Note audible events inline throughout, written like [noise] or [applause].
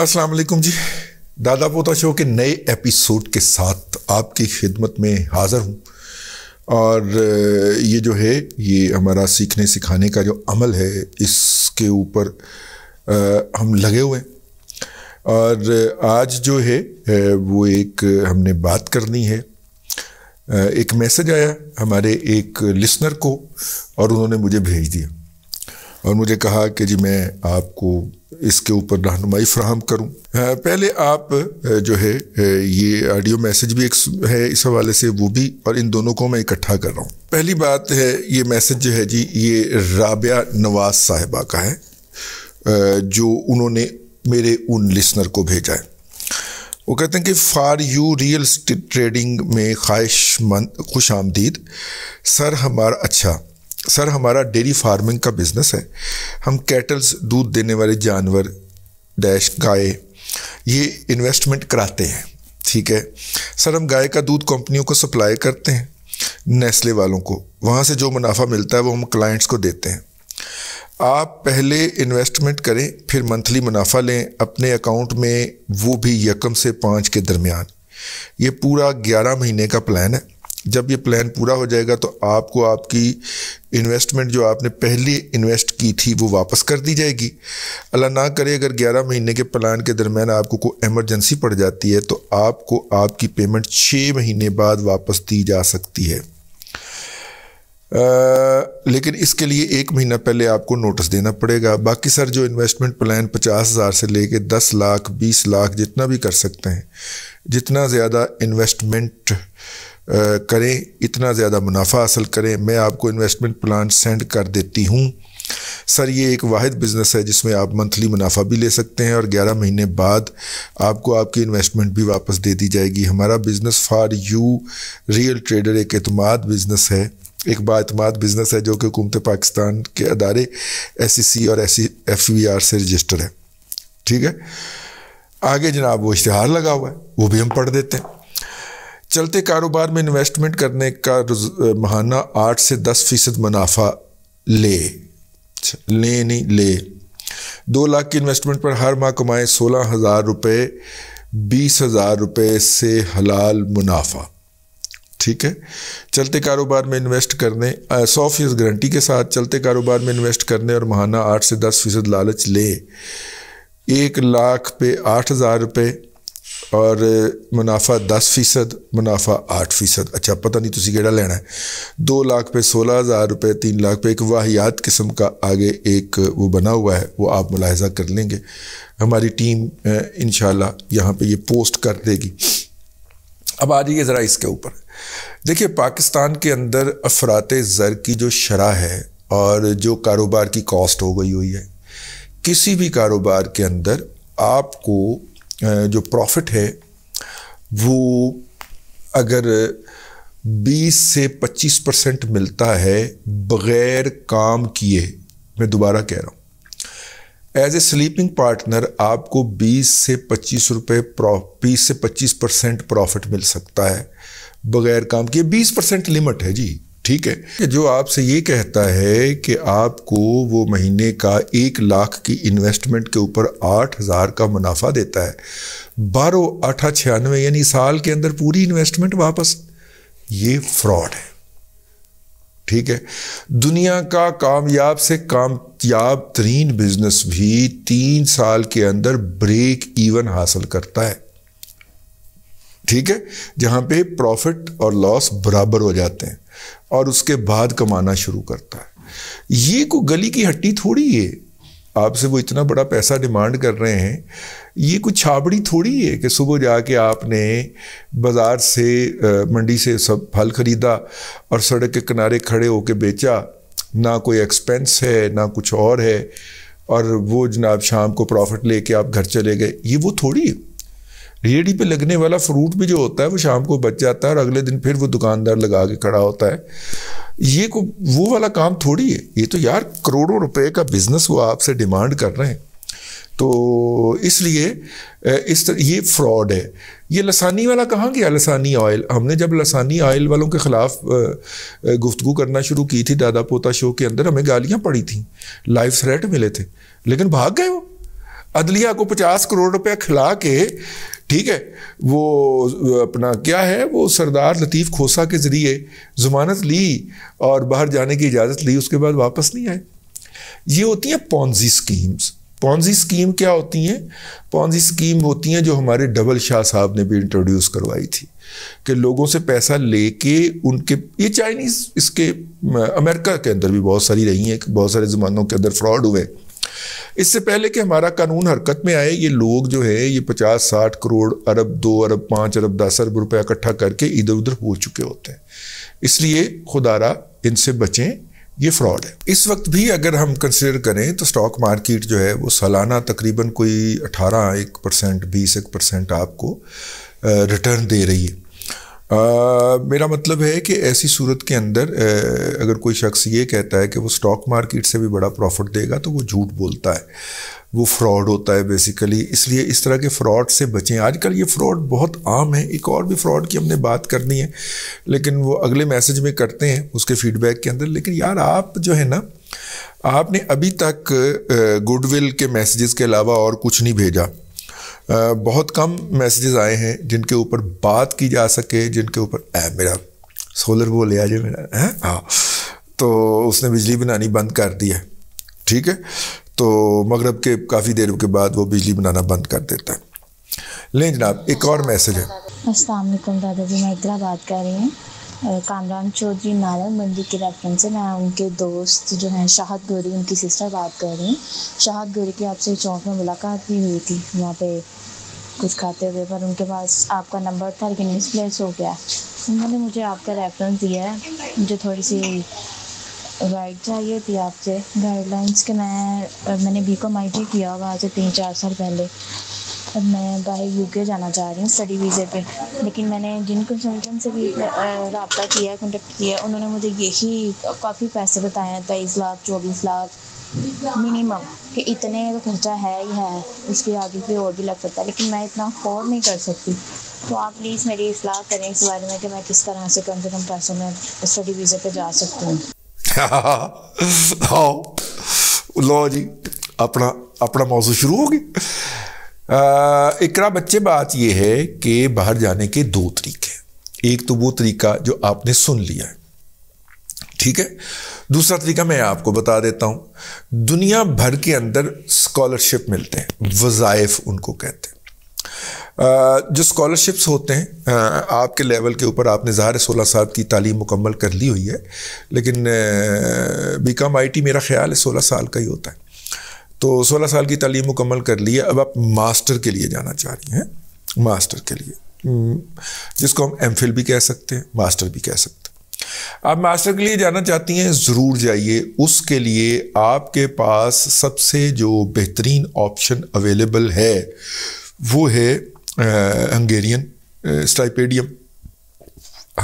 अस्सलाम जी दादा पोता शो के नए एपिसोड के साथ आपकी खिदमत में हाज़िर हूँ और ये जो है ये हमारा सीखने सिखाने का जो अमल है इसके ऊपर हम लगे हुए हैं और आज जो है वो एक हमने बात करनी है एक मैसेज आया हमारे एक लिसनर को और उन्होंने मुझे भेज दिया और मुझे कहा कि जी मैं आपको इसके ऊपर रहनुमाई फ्राहम करूं हाँ, पहले आप जो है ये ऑडियो मैसेज भी एक है इस हवाले से वो भी और इन दोनों को मैं इकट्ठा कर रहा हूँ पहली बात है ये मैसेज जो है जी ये राबिया नवाज साहिबा का है जो उन्होंने मेरे उन लिसनर को भेजा है वो कहते हैं कि फ़ार यू रियल ट्रेडिंग में ख्वाहिशमंद खुश आमदीद सर हमारा अच्छा सर हमारा डेयरी फार्मिंग का बिज़नेस है हम कैटल्स दूध देने वाले जानवर डैश गाय ये इन्वेस्टमेंट कराते हैं ठीक है सर हम गाय का दूध कंपनियों को सप्लाई करते हैं नेस्ले वालों को वहाँ से जो मुनाफा मिलता है वो हम क्लाइंट्स को देते हैं आप पहले इन्वेस्टमेंट करें फिर मंथली मुनाफा लें अपने अकाउंट में वो भी यकम से पाँच के दरमियान ये पूरा ग्यारह महीने का प्लान है जब ये प्लान पूरा हो जाएगा तो आपको आपकी इन्वेस्टमेंट जो आपने पहले इन्वेस्ट की थी वो वापस कर दी जाएगी अल्लाह ना करे अगर 11 महीने के प्लान के दरमियान आपको कोई एमरजेंसी पड़ जाती है तो आपको आपकी पेमेंट छः महीने बाद वापस दी जा सकती है आ, लेकिन इसके लिए एक महीना पहले आपको नोटिस देना पड़ेगा बाकी सर जो इन्वेस्टमेंट प्लान पचास हज़ार से लेके दस लाख बीस लाख जितना भी कर सकते हैं जितना ज़्यादा इन्वेस्टमेंट करें इतना ज़्यादा मुनाफा हासिल करें मैं आपको इन्वेस्टमेंट प्लान सेंड कर देती हूँ सर ये एक वाद बिज़नेस है जिसमें आप मंथली मुनाफा भी ले सकते हैं और 11 महीने बाद आपको आपकी इन्वेस्टमेंट भी वापस दे दी जाएगी हमारा business for you real trader एक अतमाद बिज़नेस है एक बातमाद बिज़नेस है जो कि हुकूमत पाकिस्तान के अदारे एस सी सी और S C F V R से रजिस्टर है ठीक है आगे जनाब वो इश्तहार लगा हुआ है वो भी हम पढ़ देते हैं चलते कारोबार में इन्वेस्टमेंट करने का महाना आठ से दस फीसद मुनाफा ले अच्छा, ले नहीं ले दो लाख की इन्वेस्टमेंट पर हर माह कमाए सोलह हज़ार रुपये बीस हज़ार रुपये से हलाल मुनाफा ठीक है चलते कारोबार में इन्वेस्ट करने सौ फीसद गारंटी के साथ चलते कारोबार में इन्वेस्ट करने और महाना आठ से दस फीसद लालच ले एक लाख पे आठ हज़ार रुपये और मुनाफा दस फीसद मुनाफा आठ फ़ीसद अच्छा पता नहीं तुम्हें ਕਿਹੜਾ लेना है दो लाख पे सोलह हज़ार रुपये तीन लाख पे एक वाहियात किस्म का आगे एक वो बना हुआ है वो आप मुलाहजा कर लेंगे हमारी टीम इन शाला यहाँ पर ये पोस्ट कर देगी अब आ जाइए ज़रा इसके ऊपर देखिए पाकिस्तान के अंदर अफरात ज़र की जो शरह है और जो कारोबार की कॉस्ट हो गई हुई है किसी भी कारोबार के अंदर आपको जो प्रॉफिट है वो अगर 20 से 25 परसेंट मिलता है बग़ैर काम किए मैं दोबारा कह रहा हूँ एज ए स्लीपिंग पार्टनर आपको 20 से 25 रुपये बीस से 25 परसेंट प्रॉफिट मिल सकता है बग़ैर काम किए 20 परसेंट लिमिट है जी ठीक है कि जो आपसे ये कहता है कि आपको वो महीने का एक लाख की इन्वेस्टमेंट के ऊपर आठ हज़ार का मुनाफा देता है बारह आठा छियानवे यानी साल के अंदर पूरी इन्वेस्टमेंट वापस ये फ्रॉड है ठीक है दुनिया का कामयाब से कामयाब तरीन बिजनेस भी तीन साल के अंदर ब्रेक इवन हासिल करता है ठीक है जहां पे प्रॉफिट और लॉस बराबर हो जाते हैं और उसके बाद कमाना शुरू करता है ये को गली की हट्टी थोड़ी है आपसे वो इतना बड़ा पैसा डिमांड कर रहे हैं ये कुछ छाबड़ी थोड़ी है कि सुबह जाके आपने बाज़ार से मंडी से सब फल ख़रीदा और सड़क के किनारे खड़े होके बेचा ना कोई एक्सपेंस है ना कुछ और है और वो जनाब शाम को प्रॉफिट लेके आप घर चले गए ये वो थोड़ी है रेहड़ी पे लगने वाला फ्रूट भी जो होता है वो शाम को बच जाता है और अगले दिन फिर वो दुकानदार लगा के खड़ा होता है ये को वो वाला काम थोड़ी है ये तो यार करोड़ों रुपए का बिजनेस वो आपसे डिमांड कर रहे हैं तो इसलिए इस तरह ये फ्रॉड है ये लसानी वाला कहाँ गया लसानी ऑयल हमने जब लसानी ऑयल वालों के ख़िलाफ़ गुफ्तु करना शुरू की थी दादा पोता शो के अंदर हमें गालियाँ पड़ी थी लाइफ थ्रेट मिले थे लेकिन भाग गए वो अदलिया को पचास करोड़ रुपया खिला के ठीक है वो अपना क्या है वो सरदार लतीफ़ खोसा के ज़रिए ज़मानत ली और बाहर जाने की इजाज़त ली उसके बाद वापस नहीं आए ये होती हैं पौजी स्कीम्स पौजी स्कीम क्या होती हैं पौजी स्कीम होती हैं जो हमारे डबल शाह साहब ने भी इंट्रोड्यूस करवाई थी कि लोगों से पैसा लेके उनके ये चाइनीज़ इसके अमेरिका के अंदर भी बहुत सारी रही हैं बहुत सारे ज़मानों के अंदर फ्रॉड हुए इससे पहले कि हमारा कानून हरकत में आए ये लोग जो है ये पचास साठ करोड़ अरब दो अरब पाँच अरब दस अरब रुपया इकट्ठा करके इधर उधर हो चुके होते हैं इसलिए खुदारा इनसे बचें ये फ्रॉड है इस वक्त भी अगर हम कंसिडर करें तो स्टॉक मार्केट जो है वो सालाना तकरीबन कोई अठारह एक परसेंट बीस एक परसेंट आपको रिटर्न दे रही है आ, मेरा मतलब है कि ऐसी सूरत के अंदर आ, अगर कोई शख्स ये कहता है कि वो स्टॉक मार्केट से भी बड़ा प्रॉफिट देगा तो वो झूठ बोलता है वो फ्रॉड होता है बेसिकली इसलिए इस तरह के फ्रॉड से बचें आजकल ये फ्रॉड बहुत आम है एक और भी फ्रॉड की हमने बात करनी है लेकिन वो अगले मैसेज में करते हैं उसके फीडबैक के अंदर लेकिन यार आप जो है ना आपने अभी तक गुडविल के मैसेजेस के अलावा और कुछ नहीं भेजा बहुत कम मैसेजेस आए हैं जिनके ऊपर बात की जा सके जिनके ऊपर ऐ मेरा सोलर वो ले आज मेरा है हाँ तो उसने बिजली बनानी बंद कर दी है ठीक है तो मगरब के काफ़ी देर के बाद वो बिजली बनाना बंद कर देता है लें जनाब एक और मैसेज है असलम दादाजी मैं इकरा बात कर रही हूँ कामरान चौधरी नारायण मंदिर के रेफरेंस से मैं उनके दोस्त जो हैं शाहद गोरी उनकी सिस्टर बात कर रही हूँ शाहद गोरी की आपसे चौक में मुलाकात भी हुई थी वहाँ पे कुछ खाते हुए पर उनके पास आपका नंबर था लेकिन मिसप्लेस हो गया उन्होंने मुझे आपका रेफरेंस दिया है मुझे थोड़ी सी गाइड चाहिए थी आपसे गाइडलाइंस के मैं मैंने बी कॉम आई टी किया वहाँ से तीन चार साल पहले अब मैं बाय यूके जाना चाह रही हूँ स्टडी वीज़े पे लेकिन मैंने जिन कंसल्टेंट से भी रबता किया कॉन्टेक्ट किया उन्होंने मुझे यही काफ़ी पैसे बताए हैं तेईस लाख चौबीस लाख मिनिमम कि इतने तो खर्चा है ही है उसके आगे भी और भी लग सकता है लेकिन मैं इतना अफोर्ड नहीं कर सकती तो आप प्लीज़ मेरी इसलाह करें इस बारे में कि मैं किस तरह से कम से कम पैसों में स्टडी वीज़े पर जा सकती हूँ [laughs] हाँ। लो जी अपना अपना मौजू शुरू हो गया इकरा बच्चे बात यह है कि बाहर जाने के दो तरीके एक तो वो तरीका जो आपने सुन लिया है ठीक है दूसरा तरीका मैं आपको बता देता हूं दुनिया भर के अंदर स्कॉलरशिप मिलते हैं वज़ाइफ उनको कहते हैं जो स्कॉलरशिप्स होते हैं आपके लेवल के ऊपर आपने ज़ाहिर सोलह साल की तालीम मुकम्मल कर ली हुई है लेकिन बी आईटी आई टी मेरा ख्याल है सोलह साल का ही होता है तो सोलह साल की तालीम मुकम्मल कर ली है अब आप मास्टर के लिए जाना चाह रही हैं मास्टर के लिए हम्म, जिसको हम एम भी कह सकते हैं मास्टर भी कह सकते हैं आप मास्टर के लिए जाना चाहती हैं ज़रूर जाइए उसके लिए आपके पास सबसे जो बेहतरीन ऑप्शन अवेलेबल है वो है हंगेरियन स्टाइपेडियम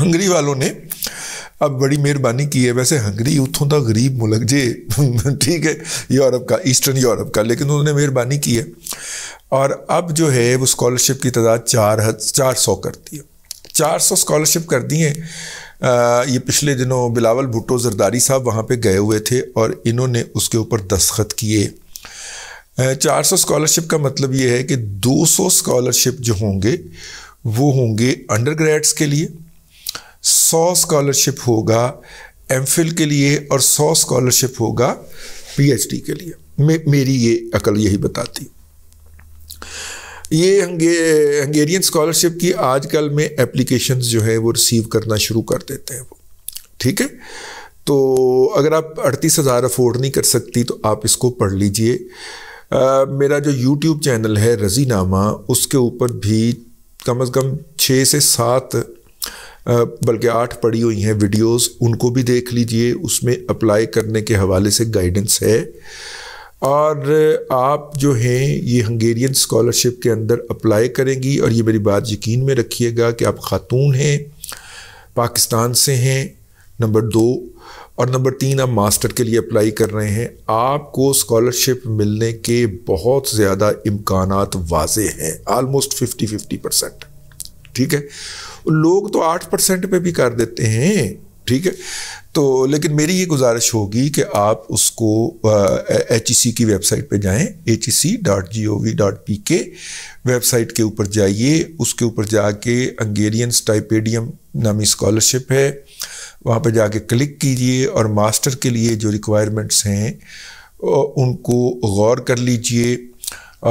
हंगरी वालों ने अब बड़ी मेहरबानी की है वैसे हंगरी उतों का गरीब मुल्क जे [laughs] ठीक है यूरोप का ईस्टर्न यूरोप का लेकिन उन्होंने मेहरबानी की है और अब जो है वो स्कॉलरशिप की तादाद चार चार सौ कर दी है चार सौ स्कॉलरशिप कर दी हैं ये पिछले दिनों बिलावल भुट्टो जरदारी साहब वहाँ पर गए हुए थे और इन्होंने उसके ऊपर दस्खत किए चार सौ स्कॉलरशिप का मतलब ये है कि दो सौ स्कॉलरशिप जो होंगे वो होंगे अंडर ग्रेड्स के लिए सौ स्कॉलरशिप होगा एम के लिए और सौ स्कॉलरशिप होगा पी के लिए मे, मेरी ये अकल यही बताती ये हंगे हंगेरियन स्कॉलरशिप की आजकल में एप्लीकेशन जो है वो रिसीव करना शुरू कर देते हैं वो ठीक है तो अगर आप अड़तीस हज़ार अफोर्ड नहीं कर सकती तो आप इसको पढ़ लीजिए मेरा जो यूट्यूब चैनल है रजीनामा उसके ऊपर भी कम अज़ कम छः से सात बल्कि आठ पड़ी हुई हैं वीडियोस उनको भी देख लीजिए उसमें अप्लाई करने के हवाले से गाइडेंस है और आप जो हैं ये हंगेरियन स्कॉलरशिप के अंदर अप्लाई करेंगी और ये मेरी बात यकीन में रखिएगा कि आप ख़ातून हैं पाकिस्तान से हैं नंबर दो और नंबर तीन आप मास्टर के लिए अप्लाई कर रहे हैं आपको स्कॉलरशिप मिलने के बहुत ज़्यादा इम्कान वाज हैं आलमोस्ट फिफ्टी फिफ्टी परसेंट ठीक है लोग तो आठ परसेंट पे भी कर देते हैं ठीक है तो लेकिन मेरी ये गुजारिश होगी कि आप उसको एच ई सी की वेबसाइट पे जाएं H E C dot G O V dot P K website के ऊपर जाइए उसके ऊपर जाके अंगेरियन स्टाइपेडियम नामी स्कॉलरशिप है वहाँ पे जाके क्लिक कीजिए और मास्टर के लिए जो रिक्वायरमेंट्स हैं उनको गौर कर लीजिए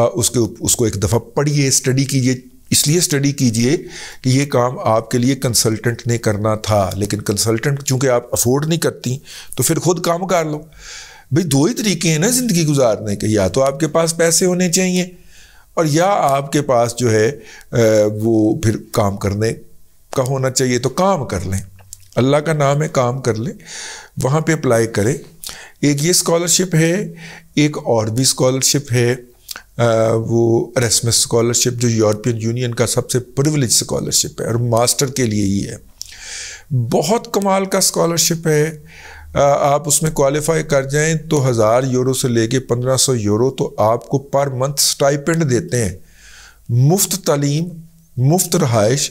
उसके उसको एक दफ़ा पढ़िए स्टडी कीजिए इसलिए स्टडी कीजिए कि ये काम आपके लिए कंसल्टेंट ने करना था लेकिन कंसल्टेंट चूंकि आप अफोर्ड नहीं करती तो फिर खुद काम कर लो भाई दो ही तरीके हैं ना ज़िंदगी गुजारने के या तो आपके पास पैसे होने चाहिए और या आपके पास जो है वो फिर काम करने का होना चाहिए तो काम कर लें अल्लाह का नाम है काम कर लें वहाँ पे अप्लाई करें एक ये स्कॉलरशिप है एक और भी स्कॉलरशिप है वो रस्मस स्कॉलरशिप जो यूरोपियन यूनियन का सबसे प्रिवलेज स्कॉलरशिप है और मास्टर के लिए ही है बहुत कमाल का स्कॉलरशिप है आप उसमें क्वालिफाई कर जाएं तो हज़ार यूरो से लेके पंद्रह सौ यूरो तो आपको पर मंथ स्टाइपेंड देते हैं मुफ्त तालीम ਮੁਫਤ ਰਹਾਇਸ਼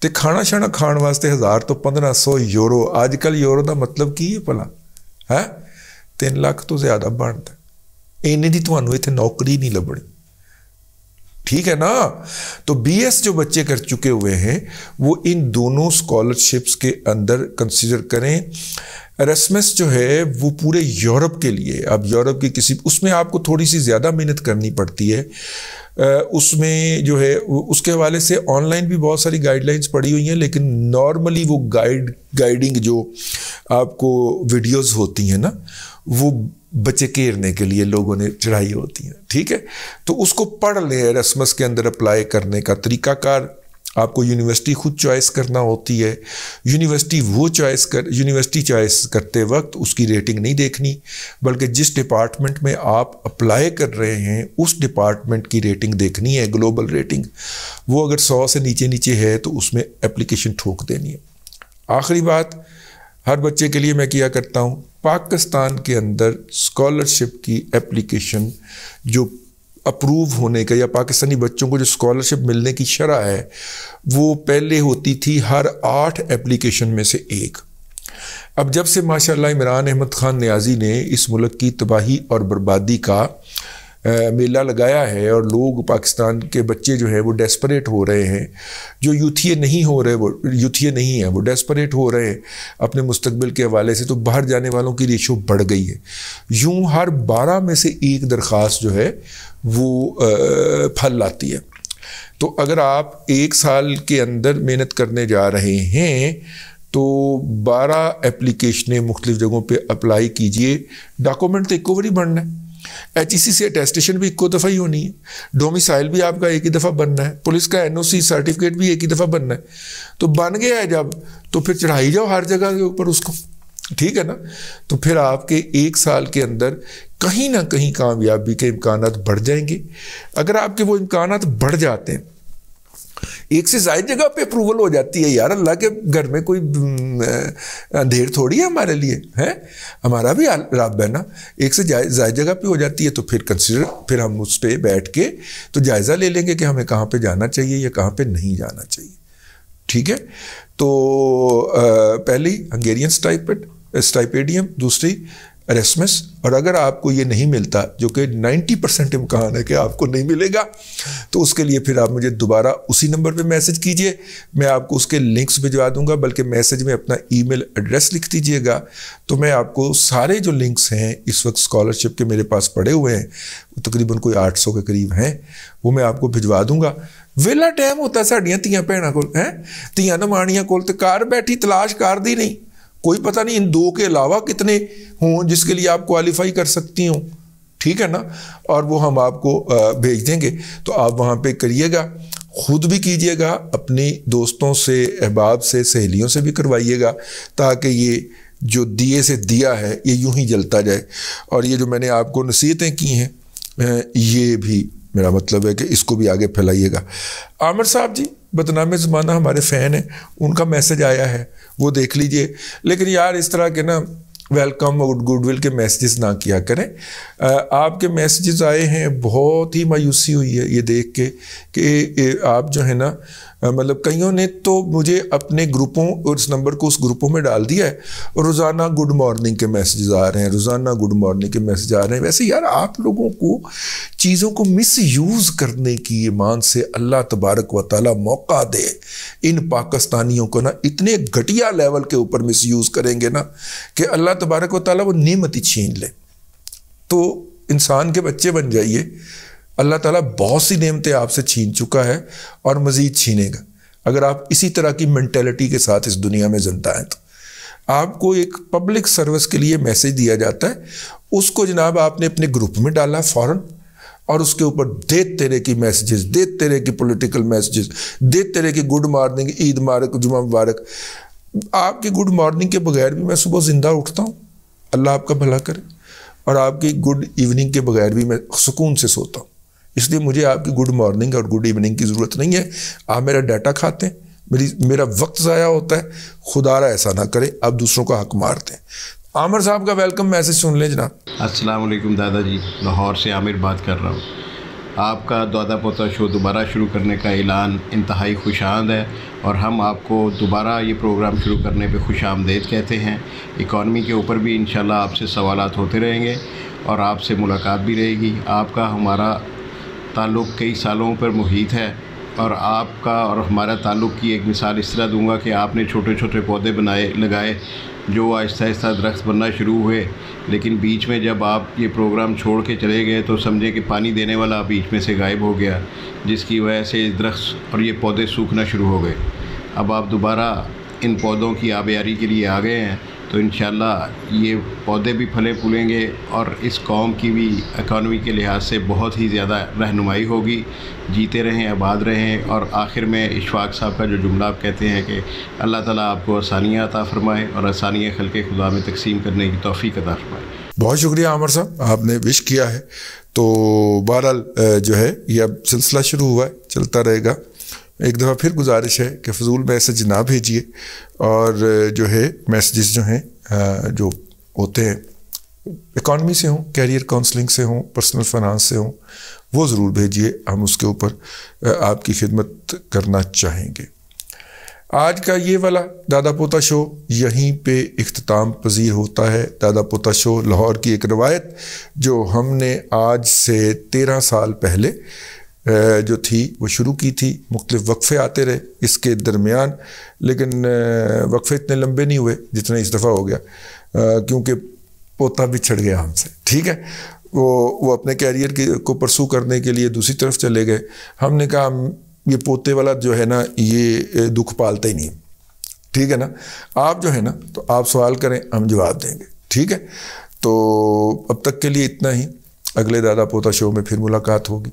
ਤੇ ਖਾਣਾ ਛਾਣਾ ਖਾਣ ਵਾਸਤੇ 1000 ਤੋਂ 1500 यूरो आजकल यूरो का मतलब की है भला है तीन लाख तो ज़्यादा बनता है इन्हें दी थानू इतने नौकरी नहीं लभनी ठीक है ना तो बीएस जो बच्चे कर चुके हुए हैं वो इन दोनों स्कॉलरशिप्स के अंदर कंसीडर करें रसमस जो है वो पूरे यूरोप के लिए अब यूरोप की किसी उसमें आपको थोड़ी सी ज़्यादा मेहनत करनी पड़ती है उसमें जो है उसके हवाले से ऑनलाइन भी बहुत सारी गाइडलाइंस पड़ी हुई हैं लेकिन नॉर्मली वो गाइड गाइडिंग जो आपको वीडियोस होती हैं ना वो बचकेरने के लिए लोगों ने चढ़ाई होती हैं ठीक है तो उसको पढ़ लें रसमस के अंदर अप्लाई करने का तरीकाकार आपको यूनिवर्सिटी खुद चॉइस करना होती है यूनिवर्सिटी वो चॉइस कर यूनिवर्सिटी चॉइस करते वक्त उसकी रेटिंग नहीं देखनी बल्कि जिस डिपार्टमेंट में आप अप्लाई कर रहे हैं उस डिपार्टमेंट की रेटिंग देखनी है ग्लोबल रेटिंग वो अगर सौ से नीचे नीचे है तो उसमें एप्लीकेशन ठोक देनी है आखिरी बात हर बच्चे के लिए मैं किया करता हूँ पाकिस्तान के अंदर स्कॉलरशिप की एप्लीकेशन जो अप्रूव होने का या पाकिस्तानी बच्चों को जो स्कॉलरशिप मिलने की शरह है वो पहले होती थी हर आठ एप्लीकेशन में से एक अब जब से माशाल्लाह इमरान अहमद ख़ान न्याजी ने इस मुल्क की तबाही और बर्बादी का मेला लगाया है और लोग पाकिस्तान के बच्चे जो है वो डेस्परेट हो रहे हैं जो यूथिए नहीं हो रहे वो यूथिए नहीं है वो डेस्परेट हो रहे हैं अपने मुस्तबिल के हवाले से तो बाहर जाने वालों की रेशो बढ़ गई है यूँ हर बारह में से एक दरख्वास्त जो है वो फल लाती है तो अगर आप एक साल के अंदर मेहनत करने जा रहे हैं तो 12 एप्लीकेशनें मुख्तलिफ़ जगहों पे अप्लाई कीजिए डॉक्यूमेंट तो एक बार ही बनना है एच e से अटेस्टेशन भी इक्को दफ़ा ही होनी है डोमिसाइल भी आपका एक ही दफ़ा बनना है पुलिस का एन ओ सी सर्टिफिकेट भी एक ही दफ़ा बनना है तो बन गया है जब तो फिर चढ़ाई जाओ हर जगह के ऊपर उसको ठीक है ना तो फिर आपके एक साल के अंदर कहीं ना कहीं कामयाबी के इम्कान बढ़ जाएंगे अगर आपके वो इम्कान बढ़ जाते हैं एक से ज्यादा जगह पे अप्रूवल हो जाती है यार अल्लाह के घर में कोई अंधेर थोड़ी है हमारे लिए है हमारा भी है बहना एक से ज्यादा जगह पे हो जाती है तो फिर कंसिडर फिर हम उस पर बैठ के तो जायज़ा ले लेंगे कि हमें कहाँ पर जाना चाहिए या कहाँ पर नहीं जाना चाहिए ठीक है तो पहली हंगेरियन स्टाइपेड स्टाइपेडियम दूसरी रेसमस और अगर आपको ये नहीं मिलता जो कि 90 परसेंट इम्कान है कि आपको नहीं मिलेगा तो उसके लिए फिर आप मुझे दोबारा उसी नंबर पे मैसेज कीजिए मैं आपको उसके लिंक्स भिजवा दूंगा बल्कि मैसेज में अपना ईमेल एड्रेस लिख दीजिएगा तो मैं आपको सारे जो लिंक्स हैं इस वक्त स्कॉलरशिप के मेरे पास पड़े हुए हैं तकरीबन कोई आठ के करीब हैं वो मैं आपको भिजवा दूंगा वेला टाइम होता साढ़िया तिया ਭੈਣਾਂ को ਹੈ तिया नमाणिया को कार बैठी तलाश कर दी नहीं कोई पता नहीं इन दो के अलावा कितने हों जिसके लिए आप क्वालिफाई कर सकती हूँ ठीक है ना और वो हम आपको भेज देंगे तो आप वहाँ पे करिएगा खुद भी कीजिएगा अपने दोस्तों से अहबाब से सहेलियों से भी करवाइएगा ताकि ये जो दिए से दिया है ये यूं ही जलता जाए और ये जो मैंने आपको नसीहतें की हैं ये भी मेरा मतलब है कि इसको भी आगे फैलाइएगा आमिर साहब जी बदनाम ज़माना हमारे फ़ैन हैं उनका मैसेज आया है वो देख लीजिए लेकिन यार इस तरह के ना वेलकम और गुडविल के मैसेजेस ना किया करें आपके मैसेजेस आए हैं बहुत ही मायूसी हुई है ये देख के कि आप जो है ना मतलब कईयों ने तो मुझे अपने ग्रुपों और इस नंबर को उस ग्रुपों में डाल दिया है और रोज़ाना गुड मॉर्निंग के मैसेजेस आ रहे हैं रोज़ाना गुड मॉर्निंग के मैसेज आ रहे हैं वैसे यार आप लोगों को चीज़ों को मिस यूज़ करने की ईमान से अल्लाह तबारक व ताली मौका दे इन पाकिस्तानियों को ना इतने घटिया लेवल के ऊपर मिस यूज़ करेंगे ना कि अल्लाह अल्लाह तबारक व वो नेमत ही छीन ले तो इंसान के बच्चे बन जाइए अल्लाह ताला बहुत सी नेमतें आपसे छीन चुका है और मज़ीद छीनेगा अगर आप इसी तरह की मैंटेलिटी के साथ इस दुनिया में जिंदा हैं तो आपको एक पब्लिक सर्विस के लिए मैसेज दिया जाता है उसको जनाब आपने अपने ग्रुप में डाला फ़ौर और उसके ऊपर दे तेरे की मैसेजेस दे तेरे की पॉलिटिकल मैसेजेस दे तेरे की गुड मार्निंग ईद मारक जुमा मुबारक आपके गुड मॉर्निंग के बगैर भी मैं सुबह ज़िंदा उठता हूँ अल्लाह आपका भला करे और आपकी गुड इवनिंग के बगैर भी मैं सुकून से सोता हूँ इसलिए मुझे आपकी गुड मॉर्निंग और गुड इवनिंग की ज़रूरत नहीं है आप मेरा डाटा खाते हैं मेरी मेरा वक्त ज़ाया होता है रहा ऐसा ना करें आप दूसरों का हक मारते हैं आमिर साहब का वेलकम मैसेज सुन लें जनाब असलम दादाजी लाहौर से आमिर बात कर रहा हूँ आपका दादा पोता शो दोबारा शुरू करने का ऐलान इंतहाई खुशांद है और हम आपको दोबारा ये प्रोग्राम शुरू करने पे खुश आमदेद कहते हैं इकॉनमी के ऊपर भी इन आपसे सवाल होते रहेंगे और आपसे मुलाकात भी रहेगी आपका हमारा ताल्लुक़ कई सालों पर मुहित है और आपका और हमारा ताल्लुक़ की एक मिसाल इस तरह दूंगा कि आपने छोटे छोटे पौधे बनाए लगाए जो आहिस्ता आहिस्ता दरख्त बनना शुरू हुए लेकिन बीच में जब आप ये प्रोग्राम छोड़ के चले गए तो समझे कि पानी देने वाला बीच में से गायब हो गया जिसकी वजह से दरख्त और ये पौधे सूखना शुरू हो गए अब आप दोबारा इन पौधों की आबियारी के लिए आ गए हैं तो इन ये पौधे भी फले फूलेंगे और इस कौम की भी इकानमी के लिहाज से बहुत ही ज़्यादा रहनुमाई होगी जीते रहें आबाद रहें और आखिर में इशफाक साहब का जो जुमला आप कहते हैं कि अल्लाह ताला आपको आसानियाँ अता फरमाएँ और आसानियाँ खल के खुदा में तकसीम करने की तोफ़ी अता फरमाएँ बहुत शुक्रिया आमर साहब आपने विश किया है तो बहरहाल जो है यह अब सिलसिला शुरू हुआ है चलता रहेगा एक दफ़ा फिर गुजारिश है कि फजूल मैसेज ना भेजिए और जो है मैसेजेस जो हैं जो होते हैं इकॉनमी से हों कैरियर काउंसलिंग से हों पर्सनल फाइनेंस से हों वो ज़रूर भेजिए हम उसके ऊपर आपकी खिदमत करना चाहेंगे आज का ये वाला दादा पोता शो यहीं पे अख्ताम पजीर होता है दादा पोता शो लाहौर की एक रवायत जो हमने आज से तेरह साल पहले जो थी वो शुरू की थी मुख्तफ वक्फ़े आते रहे इसके दरमियान लेकिन वक्फ़े इतने लंबे नहीं हुए जितना इस दफ़ा हो गया क्योंकि पोता भी छड़ गया हमसे ठीक है वो वो अपने कैरियर के को परसू करने के लिए दूसरी तरफ चले गए हमने कहा हम ये पोते वाला जो है ना ये दुख पालता ही नहीं ठीक है ना आप जो है ना तो आप सवाल करें हम जवाब देंगे ठीक है तो अब तक के लिए इतना ही अगले दादा पोता शो में फिर मुलाकात होगी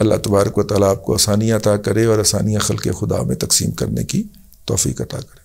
अल्लाह तबारक वाली आपको आसानियाँ अता करे और आसानियाँ खल के खुदा में तकसीम करने की तोफ़ी अता करे